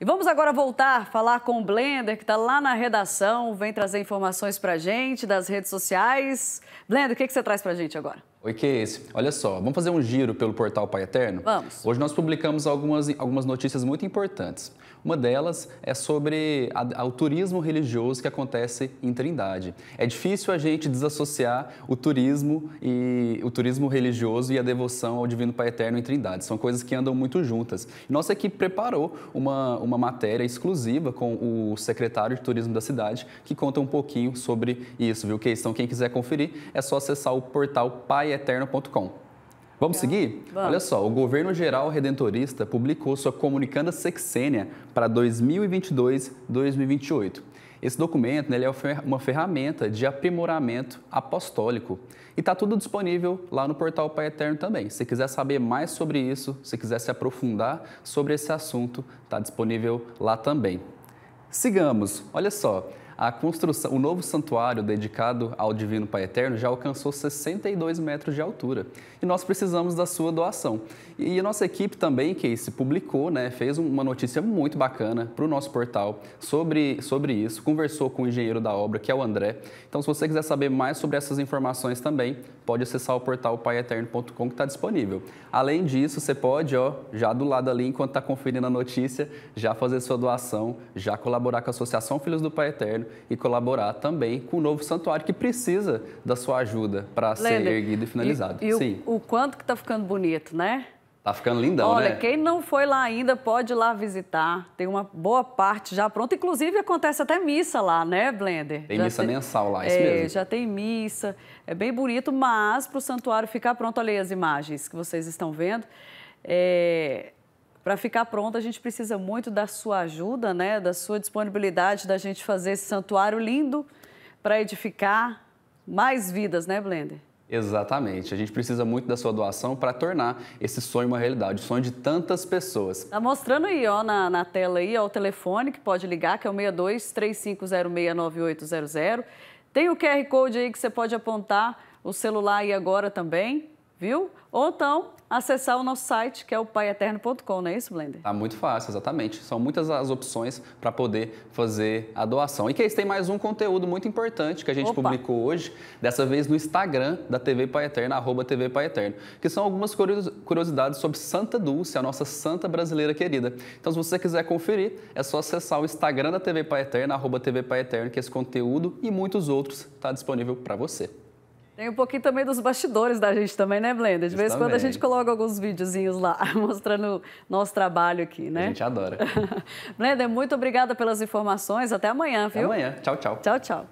E vamos agora voltar a falar com o Blender, que está lá na redação, vem trazer informações para a gente das redes sociais. Blender, o que, que você traz para a gente agora? Oi, Case. É Olha só, vamos fazer um giro pelo portal Pai Eterno? Vamos. Hoje nós publicamos algumas, algumas notícias muito importantes. Uma delas é sobre a, a, o turismo religioso que acontece em Trindade. É difícil a gente desassociar o turismo e o turismo religioso e a devoção ao Divino Pai Eterno em Trindade. São coisas que andam muito juntas. Nossa equipe preparou uma, uma matéria exclusiva com o secretário de turismo da cidade que conta um pouquinho sobre isso, viu, Case? Então, quem quiser conferir, é só acessar o portal Pai paieternocom Vamos tá. seguir? Vamos. Olha só, o governo geral redentorista publicou sua comunicanda sexênia para 2022-2028. Esse documento né, ele é uma ferramenta de aprimoramento apostólico e está tudo disponível lá no portal Pai Eterno também. Se quiser saber mais sobre isso, se quiser se aprofundar sobre esse assunto, está disponível lá também. Sigamos, olha só a construção, o novo santuário dedicado ao Divino Pai Eterno já alcançou 62 metros de altura e nós precisamos da sua doação. E a nossa equipe também, que se publicou, né, fez uma notícia muito bacana para o nosso portal sobre, sobre isso, conversou com o engenheiro da obra, que é o André. Então, se você quiser saber mais sobre essas informações também, pode acessar o portal paieterno.com que está disponível. Além disso, você pode, ó, já do lado ali, enquanto está conferindo a notícia, já fazer sua doação, já colaborar com a Associação Filhos do Pai Eterno e colaborar também com o novo santuário que precisa da sua ajuda para ser erguido e finalizado. E, e Sim. O, o quanto que está ficando bonito, né? Tá ficando lindão, Olha, né? Olha, quem não foi lá ainda pode ir lá visitar. Tem uma boa parte já pronta. Inclusive, acontece até missa lá, né, Blender? Tem já missa tem... mensal lá, é, isso mesmo. já tem missa. É bem bonito, mas para o santuário ficar pronto, olha aí as imagens que vocês estão vendo. É... Para ficar pronto, a gente precisa muito da sua ajuda, né? da sua disponibilidade, da gente fazer esse santuário lindo para edificar mais vidas, né, Blender? Exatamente. A gente precisa muito da sua doação para tornar esse sonho uma realidade, o sonho de tantas pessoas. Tá mostrando aí, ó, na, na tela aí, ó, o telefone que pode ligar, que é o 62 3506 Tem o QR Code aí que você pode apontar o celular aí agora também viu? Ou então acessar o nosso site, que é o paieterno.com, não é isso, Blender? Tá muito fácil, exatamente. São muitas as opções para poder fazer a doação. E que tem mais um conteúdo muito importante que a gente Opa. publicou hoje, dessa vez no Instagram da TV Pai Eterno, arroba TV Pai Eterno, que são algumas curiosidades sobre Santa Dulce, a nossa santa brasileira querida. Então, se você quiser conferir, é só acessar o Instagram da TV Pai Eterno, arroba TV Pai Eterno, que esse conteúdo e muitos outros está disponível para você. Tem um pouquinho também dos bastidores da gente também, né, Blender? De vez em quando a gente coloca alguns videozinhos lá, mostrando nosso trabalho aqui, né? A gente adora. Blender, muito obrigada pelas informações. Até amanhã, viu? Até amanhã. Tchau, tchau. Tchau, tchau.